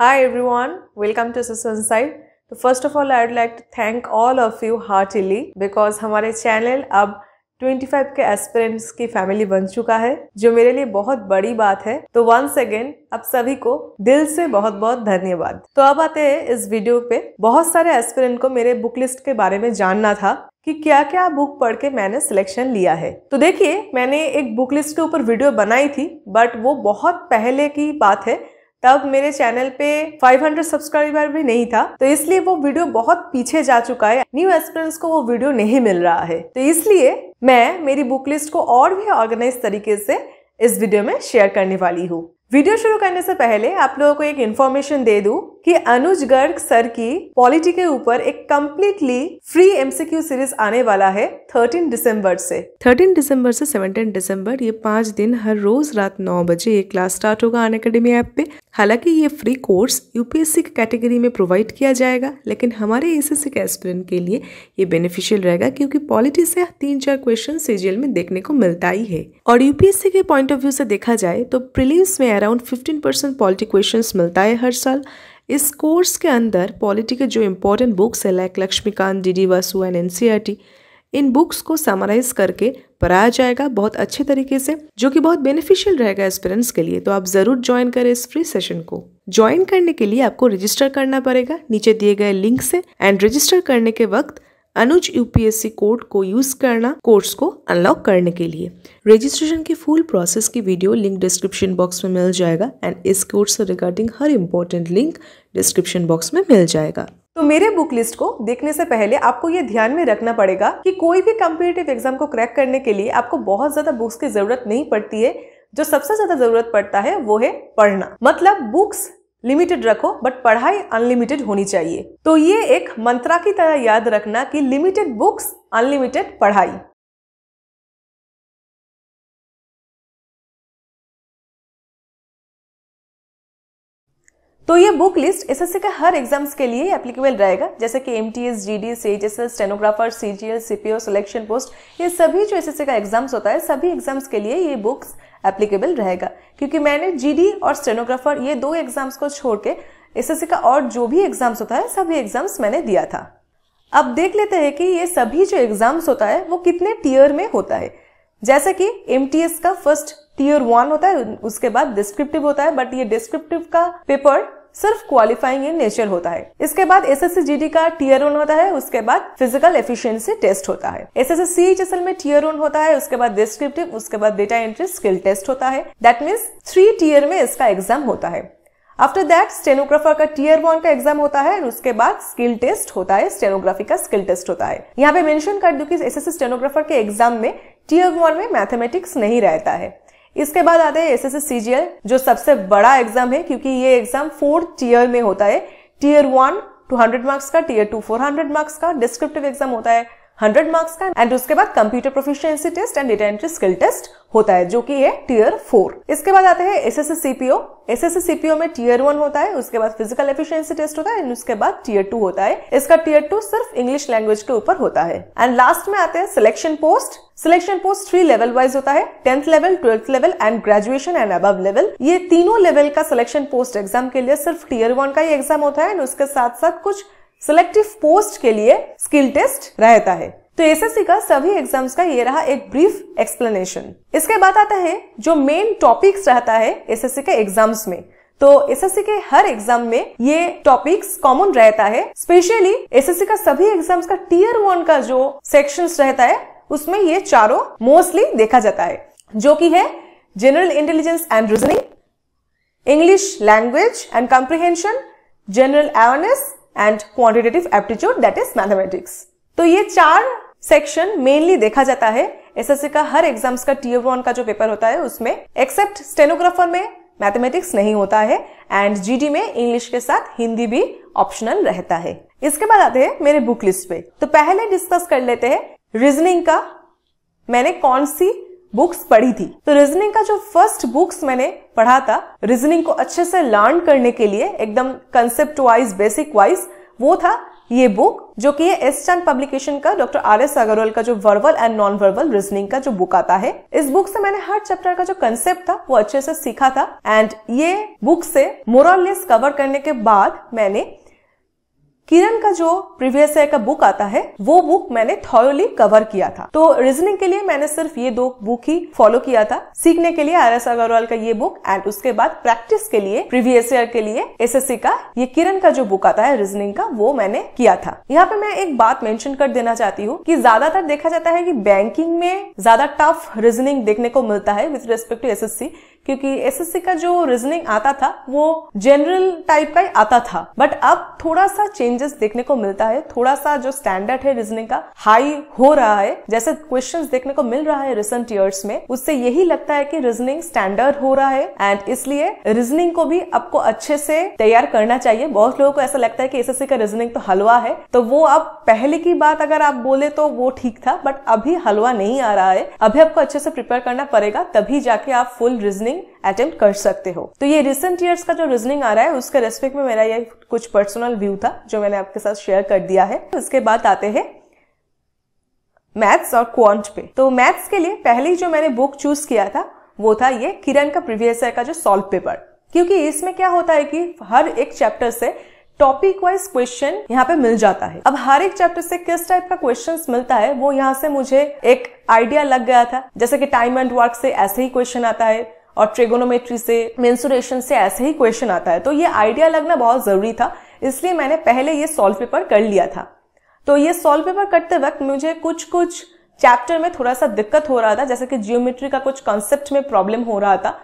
Hi everyone, welcome to Susan Side. तो first of all, I would like to thank all of you heartily because हमारे channel अब 25 के aspirants की family बन चुका है जो मेरे लिए बहुत बड़ी बात है तो वंस अगेन अब सभी को दिल से बहुत बहुत धन्यवाद तो अब आते हैं इस वीडियो पे बहुत सारे एस्पिरेंट को मेरे बुक लिस्ट के बारे में जानना था कि क्या क्या बुक पढ़ के मैंने सिलेक्शन लिया है तो देखिए मैंने एक बुक लिस्ट के ऊपर वीडियो बनाई थी बट वो बहुत पहले की बात है तब मेरे चैनल पे 500 सब्सक्राइबर भी नहीं था तो इसलिए वो वीडियो बहुत पीछे जा चुका है न्यू एक्सपीरियंस को वो वीडियो नहीं मिल रहा है तो इसलिए मैं मेरी बुक लिस्ट को और भी ऑर्गेनाइज तरीके से इस वीडियो में शेयर करने वाली हूँ वीडियो शुरू करने से पहले आप लोगों को एक इन्फॉर्मेशन दे दूँ कि अनुज गर्ग सर की पॉलिटी के ऊपर एक कम्प्लीटली फ्री एमसीक्यू सीरीज आने वाला है 13 दिसंबर से 13 दिसंबर से 17 दिसंबर ये पांच दिन हर रोज रात नौ बजे ये क्लास स्टार्ट होगा अन अकेडमी ऐप पे हालांकि ये फ्री कोर्स यूपीएससी की कैटेगरी में प्रोवाइड किया जाएगा लेकिन हमारे एसएससी के एस्पिरेंट के लिए ये बेनिफिशियल रहेगा क्योंकि पॉलिटी से तीन चार क्वेश्चन सीजीएल में देखने को मिलता ही है और यूपीएससी के पॉइंट ऑफ व्यू से देखा जाए तो प्रिलिम्स में around fifteen percent polity question मिलता है हर साल इस कोर्स के अंदर पॉलिटी के जो इम्पोर्टेंट बुक्स है like Laxmikanth D D Basu and N C R T इन बुक्स को समराइज करके पढ़ाया जाएगा बहुत अच्छे तरीके से जो कि बहुत बेनिफिशियल रहेगा एस्पिरेंट्स के लिए तो आप ज़रूर ज्वाइन करें इस फ्री सेशन को ज्वाइन करने के लिए आपको रजिस्टर करना पड़ेगा नीचे दिए गए लिंक से एंड रजिस्टर करने के वक्त अनुज यूपीएससी कोड को यूज करना कोर्स को अनलॉक करने के लिए रजिस्ट्रेशन की फुल प्रोसेस की वीडियो लिंक डिस्क्रिप्शन बॉक्स में मिल जाएगा एंड इस कोर्स से रिगार्डिंग हर इम्पोर्टेंट लिंक डिस्क्रिप्शन बॉक्स में मिल जाएगा तो मेरे बुक लिस्ट को देखने से पहले आपको ये ध्यान में रखना पड़ेगा कि कोई भी कम्पिटेटिव एग्जाम को क्रैक करने के लिए आपको बहुत ज़्यादा बुक्स की ज़रूरत नहीं पड़ती है जो सबसे ज़्यादा ज़रूरत पड़ता है वो है पढ़ना मतलब बुक्स लिमिटेड रखो बट पढ़ाई अनलिमिटेड होनी चाहिए तो ये एक मंत्रा की तरह याद रखना कि लिमिटेड बुक्स अनलिमिटेड पढ़ाई तो ये बुक लिस्ट एसएससी के हर एग्जाम्स के लिए एप्लीकेबल रहेगा जैसे कि M T S G D C H S L stenographer C G L C P O selection post ये सभी जो एसएससी का एग्जाम्स होता है सभी एग्जाम्स के लिए ये बुक्स एप्लीकेबल रहेगा क्योंकि मैंने जीडी और स्टेनोग्राफर ये दो एग्जाम्स को छोड़ के एस का और जो भी एग्जाम्स होता है सभी एग्जाम्स मैंने दिया था अब देख लेते हैं कि ये सभी जो एग्जाम्स होता है वो कितने टीयर में होता है जैसे कि एम का फर्स्ट टीयर वन होता है उसके बाद डिस्क्रिप्टिव होता है बट ये डिस्क्रिप्टिव का पेपर सिर्फ क्वालिफाइंग इन नेचर होता है इसके बाद एस एस का टीयर वन होता है उसके बाद फिजिकल एफिशिएंसी टेस्ट होता है एस एस सी में टीयर वन होता है उसके बाद डिस्क्रिप्टिव उसके बाद डेटा एंट्री स्किल टेस्ट होता है दैट मीन्स थ्री टीयर में इसका एग्जाम होता है आफ्टर दैट स्टेनोग्राफर का टीयर वन का एग्जाम होता है और उसके बाद स्किल टेस्ट होता है स्टेनोग्राफी का स्किल टेस्ट होता है यहाँ पे मेंशन कर दू कि एस स्टेनोग्राफर के एग्जाम में टीयर वन में मैथमेटिक्स नहीं रहता है इसके बाद आते हैं एस एस जो सबसे बड़ा एग्जाम है क्योंकि ये एग्जाम फोर्थ टीयर में होता है टीयर वन 200 मार्क्स का टीयर टू 400 मार्क्स का डिस्क्रिप्टिव एग्जाम होता है हंड्रेड मार्क्स का एंड उसके बाद computer proficiency test and data entry skill test होता है जो कि है टीयर फोर इसके बाद आते हैं S S CPO S S CPO में टीयर वन होता है उसके बाद फिजिकल एफिशिएंसी टेस्ट होता है एंड उसके बाद टीयर टू होता है इसका टीयर टू सिर्फ इंग्लिश लैंग्वेज के ऊपर होता है एंड लास्ट में आते हैं selection post selection post three level wise होता है tenth level twelfth level and graduation and अब लेवल ये तीनों लेवल का सिलेक्शन पोस्ट एग्जाम के लिए सिर्फ टीयर वन का ही एग्जाम होता है एंड उसके साथ साथ कुछ सिलेक्टिव पोस्ट के लिए स्किल टेस्ट रहता है तो एसएससी का सभी एग्जाम्स का ये रहा एक ब्रीफ एक्सप्लेनेशन इसके बाद आता है जो मेन टॉपिक्स रहता है एसएससी के एग्जाम्स में तो एसएससी के हर एग्जाम में ये टॉपिक्स कॉमन रहता है स्पेशली एसएससी का सभी एग्जाम्स का टीयर वन का जो सेक्शंस रहता है उसमें ये चारों मोस्टली देखा जाता है जो कि है general intelligence and reasoning English language and comprehension general awareness and quantitative aptitude that is mathematics तो ये चार सेक्शन मेनली देखा जाता है एसएससी का हर एग्जाम्स का टीयर वन का जो पेपर होता है उसमें एक्सेप्ट स्टेनोग्राफर में मैथमेटिक्स नहीं होता है एंड जीडी में इंग्लिश के साथ हिंदी भी ऑप्शनल रहता है इसके बाद आते हैं मेरे बुक लिस्ट पे तो पहले डिस्कस कर लेते हैं रीजनिंग का मैंने कौन सी बुक्स पढ़ी थी तो रीजनिंग का जो फर्स्ट बुक्स मैंने पढ़ा था रीजनिंग को अच्छे से लर्न करने के लिए एकदम कंसेप्ट वाइज बेसिक वाइज वो था ये बुक जो कि एस चंद पब्लिकेशन का डॉक्टर आर एस अग्रवाल का जो verbal and non verbal reasoning का जो बुक आता है इस बुक से मैंने हर चैप्टर का जो कंसेप्ट था वो अच्छे से सीखा था एंड ये बुक से मोरल लेस कवर करने के बाद मैंने किरण का जो प्रीवियस ईयर का बुक आता है वो बुक मैंने थॉरली कवर किया था तो रीजनिंग के लिए मैंने सिर्फ ये दो बुक ही फॉलो किया था सीखने के लिए आर एस अग्रवाल का ये बुक एंड उसके बाद प्रैक्टिस के लिए प्रीवियस ईयर के लिए एसएससी का ये किरण का जो बुक आता है रीजनिंग का वो मैंने किया था यहाँ पे मैं एक बात मेंशन कर देना चाहती हूँ कि ज्यादातर देखा जाता है कि बैंकिंग में ज्यादा टफ रीजनिंग देखने को मिलता है विथ रेस्पेक्ट टू एस क्योंकि एसएससी का जो रीजनिंग आता था वो जनरल टाइप का ही आता था बट अब थोड़ा सा चेंजेस देखने को मिलता है थोड़ा सा जो स्टैंडर्ड है रीजनिंग का हाई हो रहा है जैसे क्वेश्चन देखने को मिल रहा है रिसेंट ईयर्स में उससे यही लगता है कि रीजनिंग स्टैंडर्ड हो रहा है एंड इसलिए रीजनिंग को भी आपको अच्छे से तैयार करना चाहिए बहुत लोगों को ऐसा लगता है कि एसएससी का रीजनिंग तो हलवा है तो वो आप पहले की बात अगर आप बोले तो वो ठीक था बट अभी हलवा नहीं आ रहा है अभी आपको अच्छे से प्रिपेयर करना पड़ेगा तभी जाके आप फुल रीजनिंग रीजनिंग अटेम्प्ट कर सकते हो तो ये रिसेंट ईयर्स का जो रीजनिंग आ रहा है उसके रेस्पेक्ट में मेरा ये कुछ पर्सनल व्यू था जो मैंने आपके साथ शेयर कर दिया है उसके बाद आते हैं मैथ्स और क्वांट पे तो मैथ्स के लिए पहले ही जो मैंने बुक चूज किया था वो था ये किरण का प्रीवियस ईयर का जो सॉल्व पेपर क्योंकि इसमें क्या होता है कि हर एक चैप्टर से टॉपिक वाइज क्वेश्चन यहाँ पे मिल जाता है अब हर एक चैप्टर से किस टाइप का क्वेश्चन मिलता है वो यहाँ से मुझे एक आइडिया लग गया था जैसे कि टाइम एंड वर्क से ऐसे ही क्वेश्चन आता है और ट्रिगोनोमेट्री से मेन्सुरेशन से ऐसे ही क्वेश्चन आता है तो ये आइडिया लगना बहुत ज़रूरी था इसलिए मैंने पहले ये सॉल्व पेपर कर लिया था तो ये सॉल्व पेपर करते वक्त मुझे कुछ कुछ चैप्टर में थोड़ा सा दिक्कत हो रहा था जैसे कि जियोमेट्री का कुछ कॉन्सेप्ट में प्रॉब्लम हो रहा था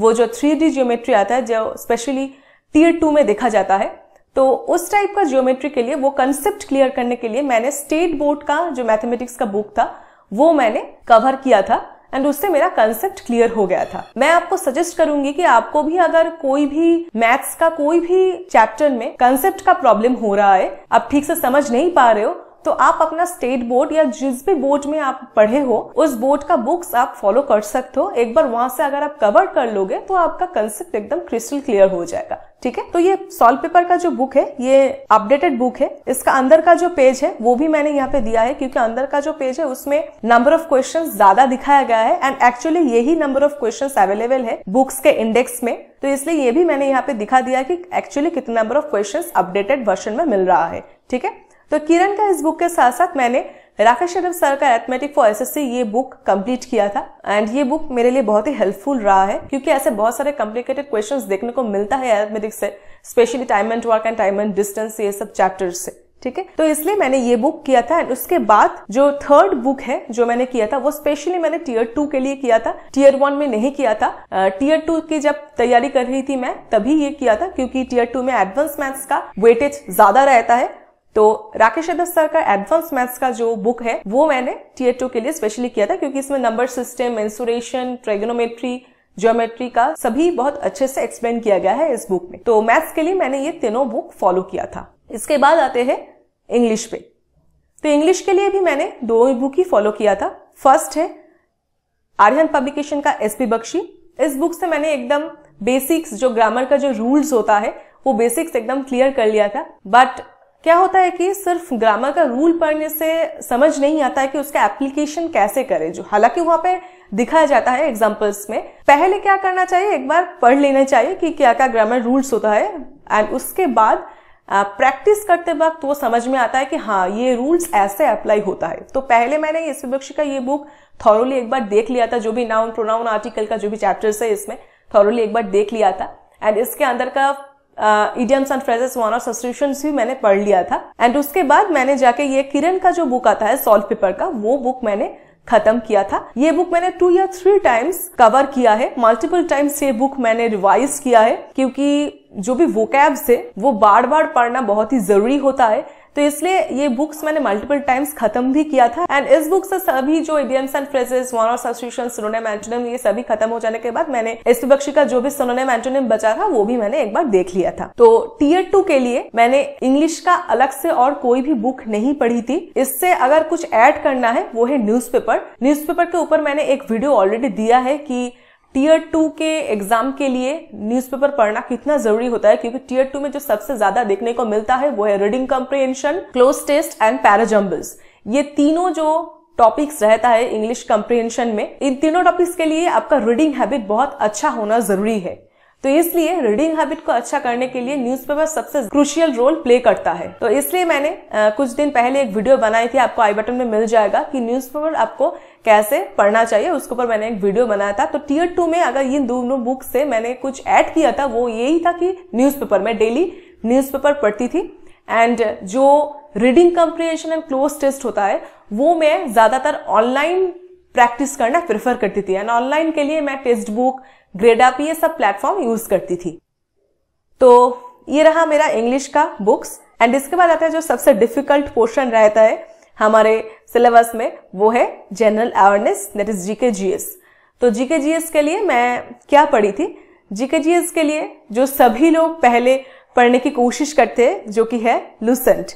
वो जो थ्री डी जियोमेट्री आता है जो स्पेशली टीयर टू में देखा जाता है तो उस टाइप का जियोमेट्री के लिए वो कंसेप्ट क्लियर करने के लिए मैंने स्टेट बोर्ड का जो मैथमेटिक्स का बुक था वो मैंने कवर किया था एंड उससे मेरा कंसेप्ट क्लियर हो गया था मैं आपको सजेस्ट करूंगी कि आपको भी अगर कोई भी मैथ्स का कोई भी चैप्टर में कंसेप्ट का प्रॉब्लम हो रहा है आप ठीक से समझ नहीं पा रहे हो तो आप अपना स्टेट बोर्ड या जिस भी बोर्ड में आप पढ़े हो उस बोर्ड का बुक्स आप फॉलो कर सकते हो एक बार वहां से अगर आप कवर कर लोगे तो आपका कंसेप्ट एकदम क्रिस्टल क्लियर हो जाएगा ठीक है तो ये सॉल्व पेपर का जो बुक है ये अपडेटेड बुक है इसका अंदर का जो पेज है वो भी मैंने यहाँ पे दिया है क्योंकि अंदर का जो पेज है उसमें नंबर ऑफ क्वेश्चन ज्यादा दिखाया गया है एंड एक्चुअली यही नंबर ऑफ क्वेश्चन अवेलेबल है बुक्स के इंडेक्स में तो इसलिए ये भी मैंने यहाँ पे दिखा दिया कि एक्चुअली कितने number of question updated version में मिल रहा है ठीक है तो किरण का इस बुक के साथ साथ मैंने राकेश यादव सर का एथमेटिक फॉर एस ये बुक कंप्लीट किया था एंड ये बुक मेरे लिए बहुत ही हेल्पफुल रहा है क्योंकि ऐसे बहुत सारे कॉम्प्लिकेटेड क्वेश्चन देखने को मिलता है एथमेटिक्स से specially time and work and time and distance ये सब चैप्टर्स से ठीक है तो इसलिए मैंने ये बुक किया था एंड उसके बाद जो थर्ड बुक है जो मैंने किया था वो स्पेशली मैंने टीयर टू के लिए किया था टीयर वन में नहीं किया था टीयर टू की जब तैयारी कर रही थी मैं तभी ये किया था क्योंकि टीयर टू में एडवांस मैथ्स का वेटेज ज्यादा रहता है तो राकेश यादव सर का एडवांस मैथ्स का जो बुक है वो मैंने टीयर टू के लिए स्पेशली किया था क्योंकि इसमें number system mensuration trigonometry geometry का सभी बहुत अच्छे से एक्सप्लेन किया गया है इस बुक में तो मैथ्स के लिए मैंने ये तीनों बुक फॉलो किया था इसके बाद आते हैं इंग्लिश पे तो इंग्लिश के लिए भी मैंने दो बुक ही फॉलो किया था फर्स्ट है आर्यन पब्लिकेशन का एस पी बख्शी इस बुक से मैंने एकदम बेसिक्स जो ग्रामर का जो रूल्स होता है वो बेसिक्स एकदम क्लियर कर लिया था बट क्या होता है कि सिर्फ ग्रामर का रूल पढ़ने से समझ नहीं आता है कि उसका एप्लीकेशन कैसे करें जो हालांकि वहां पे दिखाया जाता है एग्जाम्पल्स में पहले क्या करना चाहिए एक बार पढ़ लेना चाहिए कि क्या क्या ग्रामर रूल्स होता है एंड उसके बाद प्रैक्टिस करते वक्त वो समझ में आता है कि हाँ ये रूल्स ऐसे अप्लाई होता है तो पहले मैंने इस विपक्ष का ये बुक थॉरोली एक बार देख लिया था जो भी नाउन प्रोनाउन आर्टिकल का जो भी चैप्टर्स है इसमें थॉरोली एक बार देख लिया था एंड इसके अंदर का इडियम्स एंड फ्रेजेस वन और सब्सक्रिप्शन भी मैंने पढ़ लिया था एंड उसके बाद मैंने जाके ये किरण का जो बुक आता है सॉल्व पेपर का वो बुक मैंने खत्म किया था ये बुक मैंने टू या थ्री टाइम्स कवर किया है मल्टीपल टाइम्स ये बुक मैंने रिवाइज किया है क्योंकि जो भी वोकैब्स है वो बार बार पढ़ना बहुत ही जरूरी होता है तो इसलिए ये बुक्स मैंने मल्टीपल टाइम्स खत्म भी किया था एंड इस बुक से सभी जो इडियम्स एंड फ्रेजेस वन और सब्सटीट्यूशन सोनोनेम ये सभी खत्म हो जाने के बाद मैंने इस विपक्षी का जो भी सोनोनेम एंटोनियम बचा था वो भी मैंने एक बार देख लिया था तो टीयर टू के लिए मैंने इंग्लिश का अलग से और कोई भी बुक नहीं पढ़ी थी इससे अगर कुछ एड करना है वो है न्यूज पेपर के ऊपर मैंने एक वीडियो ऑलरेडी दिया है की टीयर टू के एग्जाम के लिए न्यूज़पेपर पढ़ना कितना जरूरी होता है क्योंकि टीयर टू में जो सबसे ज्यादा देखने को मिलता है वो है reading comprehension cloze test and parajumbles ये तीनों जो टॉपिक्स रहता है इंग्लिश कंप्रिहेंशन में इन तीनों टॉपिक्स के लिए आपका रीडिंग हैबिट बहुत अच्छा होना जरूरी है तो इसलिए रीडिंग हैबिट को अच्छा करने के लिए न्यूज़पेपर सबसे क्रूशियल रोल प्ले करता है तो इसलिए मैंने आ, कुछ दिन पहले एक वीडियो बनाई थी आपको आई बटन में मिल जाएगा कि न्यूज़पेपर आपको कैसे पढ़ना चाहिए उसके ऊपर मैंने एक वीडियो बनाया था तो टीयर टू में अगर इन दोनों बुक से मैंने कुछ ऐड किया था वो यही था कि न्यूज़पेपर में डेली न्यूज़पेपर पढ़ती थी एंड जो reading comprehension and cloze test होता है वो मैं ज़्यादातर ऑनलाइन प्रैक्टिस करना प्रेफर करती थी एंड ऑनलाइन के लिए मैं टेक्स्ट बुक ग्रेड आप ये सब प्लेटफॉर्म यूज करती थी तो ये रहा मेरा इंग्लिश का बुक्स एंड इसके बाद आता है जो सबसे डिफिकल्ट पोर्शन रहता है हमारे सिलेबस में वो है general awareness that is GK GS तो जीके जीएस के लिए मैं क्या पढ़ी थी जीके जीएस के लिए जो सभी लोग पहले पढ़ने की कोशिश करते हैं जो कि है लुसेंट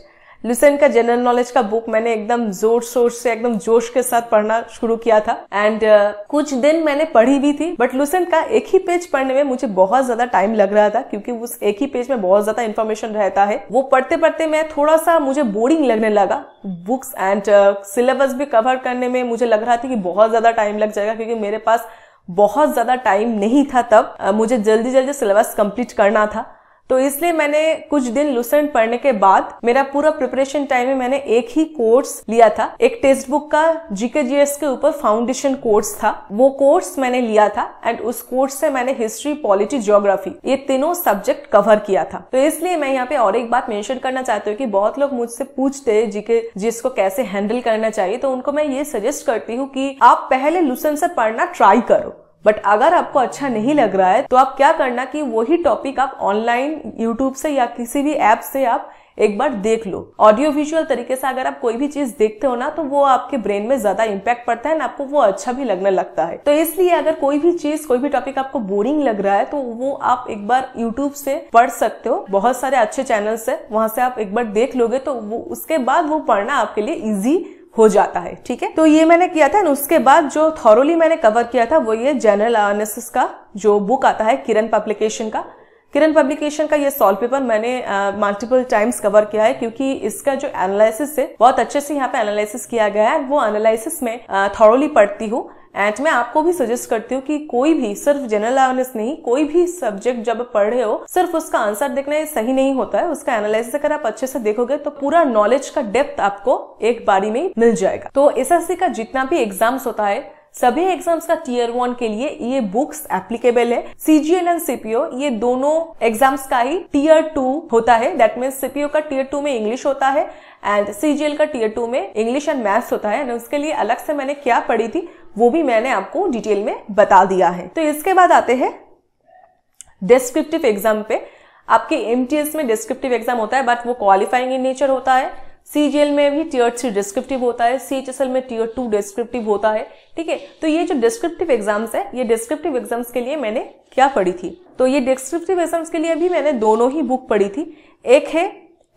लुसेंट का जनरल नॉलेज का बुक मैंने एकदम जोर शोर से एकदम जोश के साथ पढ़ना शुरू किया था एंड uh, कुछ दिन मैंने पढ़ी भी थी बट लुसेंट का एक ही पेज पढ़ने में मुझे बहुत ज्यादा टाइम लग रहा था क्योंकि उस एक ही पेज में बहुत ज्यादा इन्फॉर्मेशन रहता है वो पढ़ते पढ़ते मैं थोड़ा सा मुझे बोरिंग लगने लगा बुक्स एंड सिलेबस भी कवर करने में मुझे लग रहा था कि बहुत ज्यादा टाइम लग जाएगा क्योंकि मेरे पास बहुत ज्यादा टाइम नहीं था तब uh, मुझे जल्दी जल्दी सिलेबस कंप्लीट करना था तो इसलिए मैंने कुछ दिन लुसेंट पढ़ने के बाद मेरा पूरा प्रिपरेशन टाइम में मैंने एक ही कोर्स लिया था एक टेक्स्ट बुक का जीके जीएस के ऊपर फाउंडेशन कोर्स था वो कोर्स मैंने लिया था एंड उस कोर्स से मैंने हिस्ट्री पॉलिटी ज्योग्राफी ये तीनों सब्जेक्ट कवर किया था तो इसलिए मैं यहाँ पे और एक बात मेंशन करना चाहती हूँ कि बहुत लोग मुझसे पूछते हैं जीके जीएस को कैसे हैंडल करना चाहिए तो उनको मैं ये सजेस्ट करती हूँ कि आप पहले लुसेंट से पढ़ना ट्राई करो बट अगर आपको अच्छा नहीं लग रहा है तो आप क्या करना कि वही टॉपिक आप ऑनलाइन यूट्यूब से या किसी भी ऐप से आप एक बार देख लो ऑडियो विजुअल तरीके से अगर आप कोई भी चीज देखते हो ना तो वो आपके ब्रेन में ज्यादा इम्पैक्ट पड़ता है ना आपको वो अच्छा भी लगने लगता है तो इसलिए अगर कोई भी चीज कोई भी टॉपिक आपको बोरिंग लग रहा है तो वो आप एक बार यूट्यूब से पढ़ सकते हो बहुत सारे अच्छे चैनल्स है वहां से आप एक बार देख लोगे तो वो उसके बाद वो पढ़ना आपके लिए ईजी हो जाता है ठीक है तो ये मैंने किया था उसके बाद जो थॉरोली मैंने कवर किया था वो ये जनरल अनालिसिस का जो बुक आता है किरण पब्लिकेशन का किरण पब्लिकेशन का ये सॉल्व पेपर मैंने मल्टीपल टाइम्स कवर किया है क्योंकि इसका जो एनालिसिस है बहुत अच्छे से यहाँ पे एनालिसिस किया गया है वो एनालिसिस में थॉरोली पढ़ती हूँ एंड मैं आपको भी सजेस्ट करती हूँ कि कोई भी सिर्फ जनरल अवेयरनेस नहीं कोई भी सब्जेक्ट जब पढ़ रहे हो सिर्फ उसका आंसर देखना सही नहीं होता है उसका एनालिसिस अगर आप अच्छे से देखोगे तो पूरा नॉलेज का डेप्थ आपको एक बारी में मिल जाएगा तो एस का जितना भी एग्जाम्स होता है सभी एग्जाम्स का टीयर वन के लिए ये बुक्स एप्लीकेबल है सीजीएल एंड सीपीओ ये दोनों एग्जाम्स का ही टीयर टू होता है दैट मीन सीपीओ का टीयर टू में इंग्लिश होता है एंड सीजीएल का टीयर टू में इंग्लिश एंड मैथ्स होता है एंड उसके लिए अलग से मैंने क्या पढ़ी थी वो भी मैंने आपको डिटेल में बता दिया है तो इसके बाद आते हैं डिस्क्रिप्टिव एग्जाम पे आपके एमटीएस में डिस्क्रिप्टिव एग्जाम होता है बट वो क्वालिफाइंग इन नेचर होता है सीजीएल में भी टीयर थ्री डिस्क्रिप्टिव होता है सी में टीयर टू डिस्क्रिप्टिव होता है ठीक है तो ये जो डिस्क्रिप्टिव एग्जाम्स है ये डिस्क्रिप्टिव एग्जाम्स के लिए मैंने क्या पढ़ी थी तो ये डिस्क्रिप्टिव एग्जाम्स के लिए भी मैंने दोनों ही बुक पढ़ी थी एक है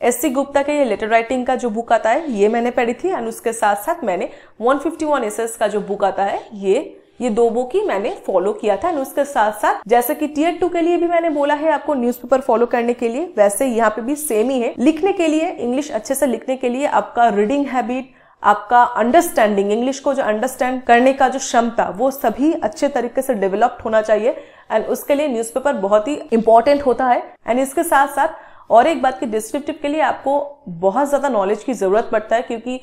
एस सी गुप्ता के ये लेटर राइटिंग का जो बुक आता है ये मैंने पढ़ी थी एंड उसके साथ साथ मैंने 151 फिफ्टी का जो बुक आता है ये ये दो बुक ही मैंने फॉलो किया था एंड उसके साथ साथ जैसे कि टीयर टू के लिए भी मैंने बोला है आपको न्यूज़पेपर फॉलो करने के लिए वैसे यहाँ पे भी सेम ही है लिखने के लिए इंग्लिश अच्छे से लिखने के लिए आपका रीडिंग हैबिट आपका अंडरस्टैंडिंग इंग्लिश को जो अंडरस्टैंड करने का जो क्षमता वो सभी अच्छे तरीके से डेवलप्ड होना चाहिए एंड उसके लिए न्यूज़पेपर बहुत ही इंपॉर्टेंट होता है एंड इसके साथ साथ और एक बात की डिस्क्रिप्टिव के लिए आपको बहुत ज़्यादा नॉलेज की ज़रूरत पड़ता है क्योंकि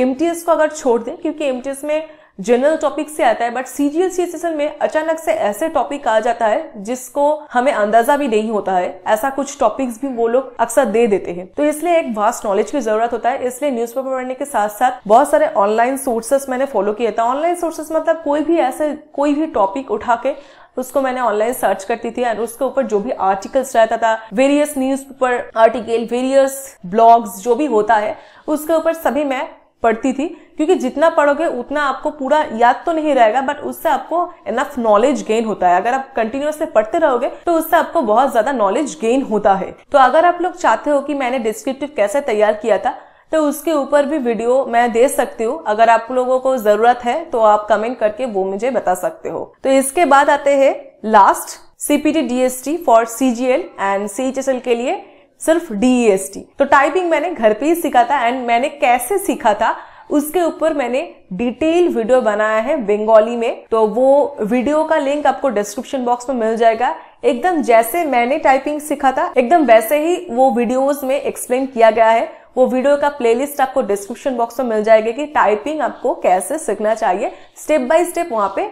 एम को अगर छोड़ दें क्योंकि एम में जनरल टॉपिक से आता है बट सीजीएल सीएसएसएल में अचानक से ऐसे टॉपिक आ जाता है जिसको हमें अंदाजा भी नहीं होता है ऐसा कुछ टॉपिक्स भी वो लोग अक्सर दे देते हैं तो इसलिए एक वास्ट नॉलेज की जरूरत होता है इसलिए न्यूज़पेपर पढ़ने के साथ साथ बहुत सारे ऑनलाइन सोर्सेस मैंने फॉलो किया था ऑनलाइन सोर्सेस मतलब कोई भी ऐसे कोई भी टॉपिक उठा के उसको मैंने ऑनलाइन सर्च करती थी एंड उसके ऊपर जो भी आर्टिकल्स रहता था various news paper article various blogs जो भी होता है उसके ऊपर सभी मैं पढ़ती थी क्योंकि जितना पढ़ोगे उतना आपको पूरा याद तो नहीं रहेगा बट उससे आपको इनफ नॉलेज गेन होता है अगर आप कंटिन्यूसली पढ़ते रहोगे तो उससे आपको बहुत ज्यादा नॉलेज गेन होता है तो अगर आप लोग चाहते हो कि मैंने डिस्क्रिप्टिव कैसे तैयार किया था तो उसके ऊपर भी वीडियो मैं दे सकती हूँ अगर आप लोगों को जरूरत है तो आप कमेंट करके वो मुझे बता सकते हो तो इसके बाद आते हैं last CPT DST for CGL and CHSL के लिए सिर्फ डीएसटी e तो टाइपिंग मैंने घर पे ही सीखा था एंड मैंने कैसे सीखा था उसके ऊपर मैंने डिटेल वीडियो बनाया है बंगाली में तो वो वीडियो का लिंक आपको डिस्क्रिप्शन बॉक्स में मिल जाएगा एकदम जैसे मैंने टाइपिंग सीखा था एकदम वैसे ही वो वीडियोस में एक्सप्लेन किया गया है वो वीडियो का प्लेलिस्ट आपको डिस्क्रिप्शन बॉक्स में मिल जाएगा कि टाइपिंग आपको कैसे सीखना चाहिए स्टेप बाय स्टेप वहां पे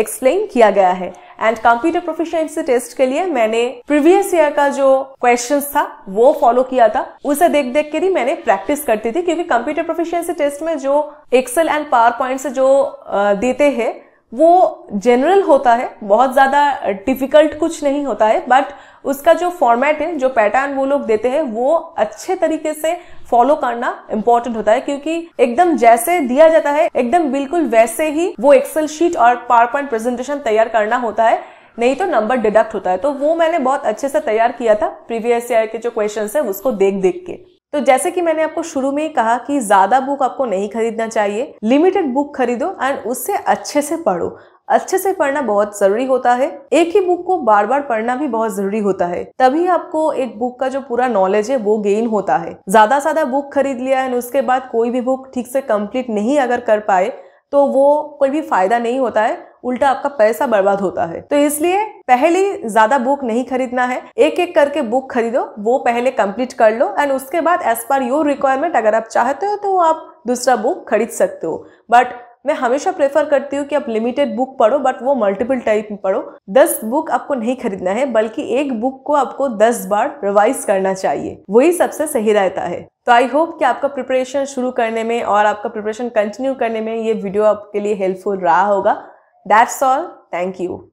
एक्सप्लेन किया गया है एंड कंप्यूटर प्रोफिशिएंसी टेस्ट के लिए मैंने प्रीवियस ईयर का जो क्वेश्चंस था वो फॉलो किया था उसे देख देख के भी मैंने प्रैक्टिस करती थी क्योंकि कंप्यूटर प्रोफिशिएंसी टेस्ट में जो एक्सेल एंड पावर पॉइंट जो देते हैं वो जनरल होता है बहुत ज्यादा डिफिकल्ट कुछ नहीं होता है बट उसका जो फॉर्मेट है जो पैटर्न वो लोग देते हैं वो अच्छे तरीके से फॉलो करना इम्पोर्टेंट होता है क्योंकि एकदम जैसे दिया जाता है एकदम बिल्कुल वैसे ही वो एक्सेल शीट और पावर पॉइंट प्रेजेंटेशन तैयार करना होता है नहीं तो नंबर डिडक्ट होता है तो वो मैंने बहुत अच्छे से तैयार किया था प्रीवियस ईयर के जो क्वेश्चन है उसको देख देख के तो जैसे कि मैंने आपको शुरू में ही कहा कि ज्यादा बुक आपको नहीं खरीदना चाहिए लिमिटेड बुक खरीदो एंड उससे अच्छे से पढ़ो अच्छे से पढ़ना बहुत जरूरी होता है एक ही बुक को बार बार पढ़ना भी बहुत जरूरी होता है तभी आपको एक बुक का जो पूरा नॉलेज है वो गेन होता है ज्यादा से ज्यादा बुक खरीद लिया एंड उसके बाद कोई भी बुक ठीक से कंप्लीट नहीं अगर कर पाए तो वो कोई भी फायदा नहीं होता है उल्टा आपका पैसा बर्बाद होता है तो इसलिए पहले ज्यादा बुक नहीं खरीदना है एक एक करके बुक खरीदो वो पहले कंप्लीट कर लो एंड उसके बाद एज पर योर रिक्वायरमेंट अगर आप चाहते हो तो आप दूसरा बुक खरीद सकते हो बट मैं हमेशा प्रेफर करती हूँ कि आप लिमिटेड बुक पढ़ो बट वो मल्टीपल टाइप में पढ़ो दस बुक आपको नहीं खरीदना है बल्कि एक बुक को आपको दस बार रिवाइज करना चाहिए वही सबसे सही रहता है तो आई होप कि आपका प्रिपरेशन शुरू करने में और आपका प्रिपरेशन कंटिन्यू करने में ये वीडियो आपके लिए हेल्पफुल रहा होगा दैट्स ऑल थैंक यू